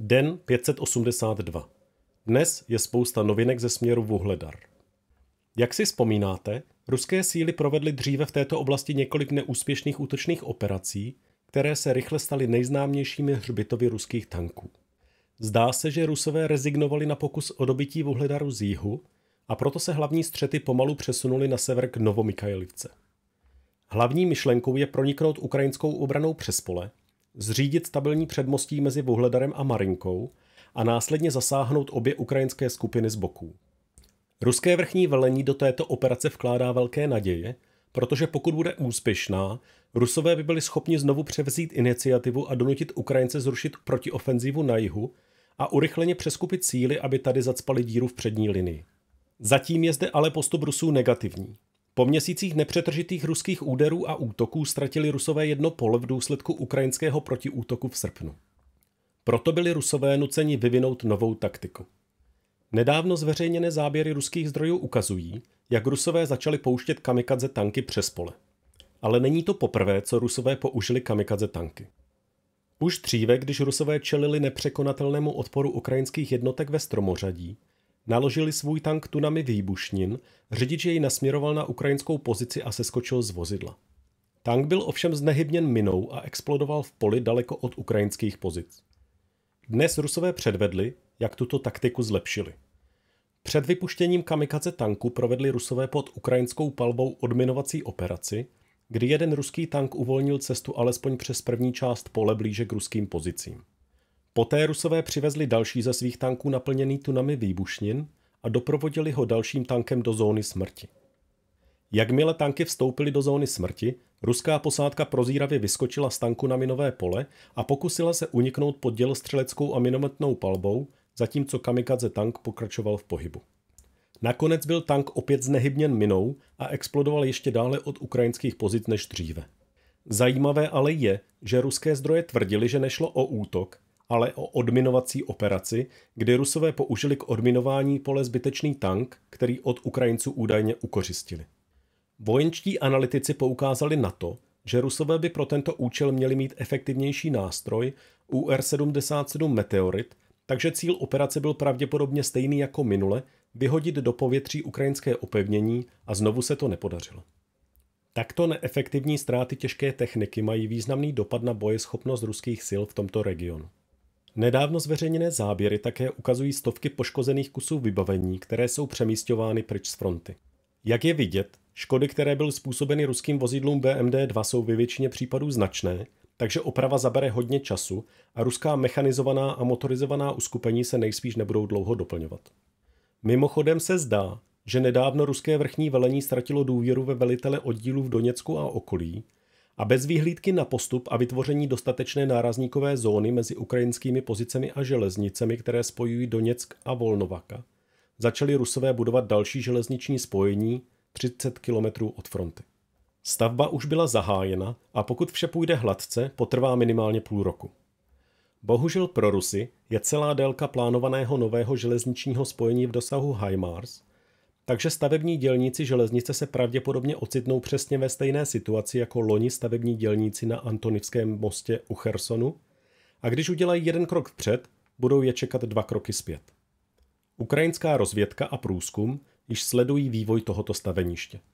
Den 582. Dnes je spousta novinek ze směru Vuhledar. Jak si vzpomínáte, ruské síly provedly dříve v této oblasti několik neúspěšných útočných operací, které se rychle staly nejznámějšími hřbitovy ruských tanků. Zdá se, že rusové rezignovali na pokus o dobití Vuhledaru z jihu a proto se hlavní střety pomalu přesunuly na sever k Novomikajlivce. Hlavní myšlenkou je proniknout ukrajinskou obranou přes pole – zřídit stabilní předmostí mezi Vuhledarem a Marinkou a následně zasáhnout obě ukrajinské skupiny z boků. Ruské vrchní velení do této operace vkládá velké naděje, protože pokud bude úspěšná, Rusové by byli schopni znovu převzít iniciativu a donutit Ukrajince zrušit protiofenzívu na jihu a urychleně přeskupit síly, aby tady zacpali díru v přední linii. Zatím je zde ale postup Rusů negativní. Po měsících nepřetržitých ruských úderů a útoků ztratili rusové jedno pole v důsledku ukrajinského protiútoku v srpnu. Proto byli rusové nuceni vyvinout novou taktiku. Nedávno zveřejněné záběry ruských zdrojů ukazují, jak rusové začali pouštět kamikadze tanky přes pole. Ale není to poprvé, co rusové použili kamikadze tanky. Už dříve, když rusové čelili nepřekonatelnému odporu ukrajinských jednotek ve Stromořadí, Naložili svůj tank tunami výbušnin, řidič jej nasměroval na ukrajinskou pozici a seskočil z vozidla. Tank byl ovšem znehybněn minou a explodoval v poli daleko od ukrajinských pozic. Dnes Rusové předvedli, jak tuto taktiku zlepšili. Před vypuštěním kamikaze tanku provedli Rusové pod ukrajinskou palbou odminovací operaci, kdy jeden ruský tank uvolnil cestu alespoň přes první část pole blíže k ruským pozicím. Poté Rusové přivezli další ze svých tanků naplněný tunami výbušnin a doprovodili ho dalším tankem do zóny smrti. Jakmile tanky vstoupily do zóny smrti, ruská posádka prozíravě vyskočila z tanku na minové pole a pokusila se uniknout pod dělostřeleckou a minometnou palbou, zatímco kamikadze tank pokračoval v pohybu. Nakonec byl tank opět znehybněn minou a explodoval ještě dále od ukrajinských pozic než dříve. Zajímavé ale je, že ruské zdroje tvrdili, že nešlo o útok, ale o odminovací operaci, kdy Rusové použili k odminování pole zbytečný tank, který od Ukrajinců údajně ukořistili. Vojenčtí analytici poukázali na to, že Rusové by pro tento účel měli mít efektivnější nástroj UR-77 Meteorit, takže cíl operace byl pravděpodobně stejný jako minule, vyhodit do povětří ukrajinské opevnění a znovu se to nepodařilo. Takto neefektivní ztráty těžké techniky mají významný dopad na bojeschopnost ruských sil v tomto regionu. Nedávno zveřejněné záběry také ukazují stovky poškozených kusů vybavení, které jsou přemístovány pryč z fronty. Jak je vidět, škody, které byly způsobeny ruským vozidlům BMD-2, jsou ve většině případů značné, takže oprava zabere hodně času a ruská mechanizovaná a motorizovaná uskupení se nejspíš nebudou dlouho doplňovat. Mimochodem se zdá, že nedávno ruské vrchní velení ztratilo důvěru ve velitele oddílů v Doněcku a okolí, a bez výhlídky na postup a vytvoření dostatečné nárazníkové zóny mezi ukrajinskými pozicemi a železnicemi, které spojují Doněck a Volnovaka, začali Rusové budovat další železniční spojení 30 kilometrů od fronty. Stavba už byla zahájena a pokud vše půjde hladce, potrvá minimálně půl roku. Bohužel pro Rusy je celá délka plánovaného nového železničního spojení v dosahu HIMARS takže stavební dělníci železnice se pravděpodobně ocitnou přesně ve stejné situaci jako loni stavební dělníci na Antonivském mostě u Chersonu a když udělají jeden krok vpřed, budou je čekat dva kroky zpět. Ukrajinská rozvědka a průzkum již sledují vývoj tohoto staveniště.